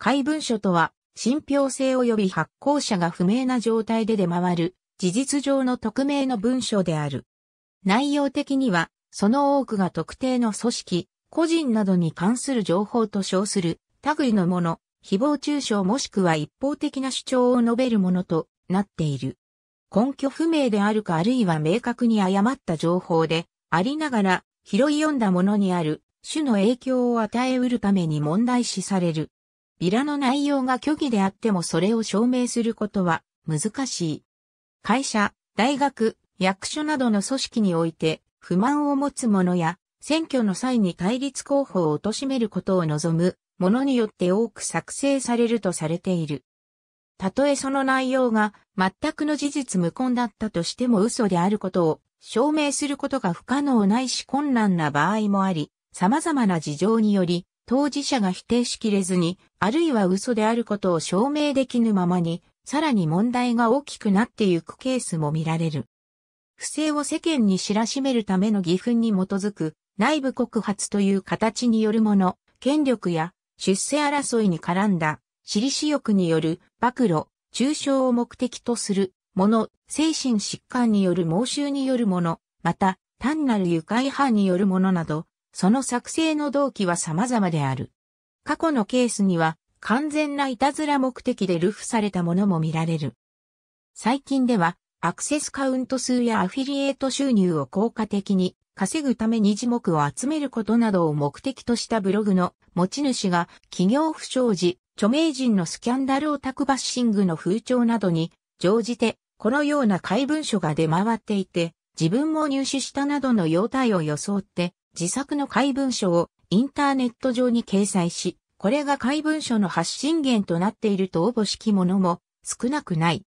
怪文書とは、信憑性及び発行者が不明な状態で出回る、事実上の匿名の文書である。内容的には、その多くが特定の組織、個人などに関する情報と称する、類のもの、誹謗中傷もしくは一方的な主張を述べるものとなっている。根拠不明であるかあるいは明確に誤った情報でありながら拾い読んだものにある種の影響を与えうるために問題視される。ビラの内容が虚偽であってもそれを証明することは難しい。会社、大学、役所などの組織において不満を持つ者や選挙の際に対立候補を貶めることを望む者によって多く作成されるとされている。たとえその内容が全くの事実無根だったとしても嘘であることを証明することが不可能ないし困難な場合もあり、様々な事情により当事者が否定しきれずに、あるいは嘘であることを証明できぬままに、さらに問題が大きくなってゆくケースも見られる。不正を世間に知らしめるための義憤に基づく内部告発という形によるもの、権力や出世争いに絡んだ、私利私欲による暴露、中傷を目的とするもの、精神疾患による妄衆によるもの、また単なる愉快犯によるものなど、その作成の動機は様々である。過去のケースには、完全ないたずら目的で流布されたものも見られる。最近では、アクセスカウント数やアフィリエイト収入を効果的に稼ぐために字幕を集めることなどを目的としたブログの持ち主が企業不祥事、著名人のスキャンダルオタクバッシングの風潮などに乗じてこのような怪文書が出回っていて自分も入手したなどの容態を装って自作の怪文書をインターネット上に掲載し、これが怪文書の発信源となっていると応募式ものも少なくない。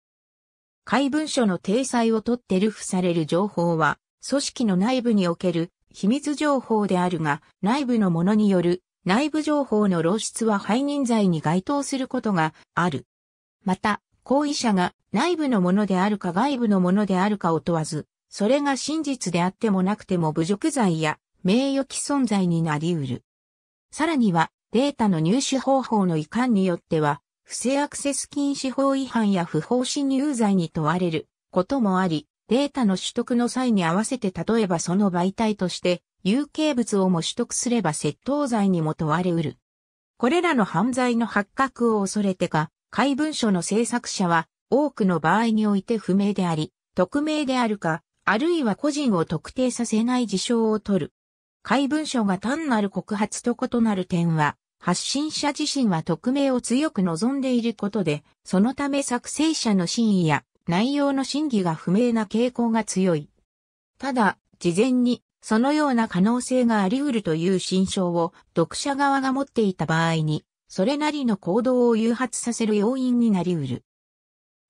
怪文書の体裁をとって流布される情報は、組織の内部における秘密情報であるが、内部のものによる内部情報の漏出は背任罪に該当することがある。また、行為者が内部のものであるか外部のものであるかを問わず、それが真実であってもなくても侮辱罪や名誉毀存罪になり得る。さらには、データの入手方法の遺憾によっては、不正アクセス禁止法違反や不法侵入罪に問われることもあり、データの取得の際に合わせて例えばその媒体として有形物をも取得すれば窃盗罪にも問われ得る。これらの犯罪の発覚を恐れてか、怪文書の制作者は多くの場合において不明であり、匿名であるか、あるいは個人を特定させない事象を取る怪文書が単なる告発と異なる点は、発信者自身は匿名を強く望んでいることで、そのため作成者の真意や内容の真偽が不明な傾向が強い。ただ、事前にそのような可能性があり得るという心象を読者側が持っていた場合に、それなりの行動を誘発させる要因になり得る。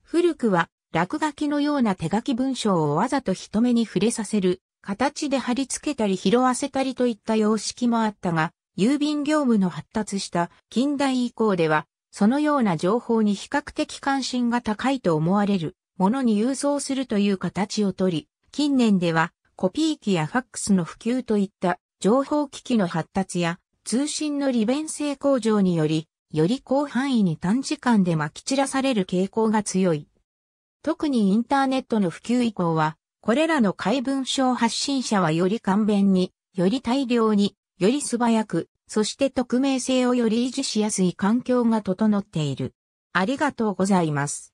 古くは落書きのような手書き文章をわざと人目に触れさせる形で貼り付けたり拾わせたりといった様式もあったが、郵便業務の発達した近代以降では、そのような情報に比較的関心が高いと思われるものに郵送するという形をとり、近年ではコピー機やファックスの普及といった情報機器の発達や通信の利便性向上により、より広範囲に短時間で撒き散らされる傾向が強い。特にインターネットの普及以降は、これらの怪文書発信者はより簡便に、より大量に、より素早く、そして匿名性をより維持しやすい環境が整っている。ありがとうございます。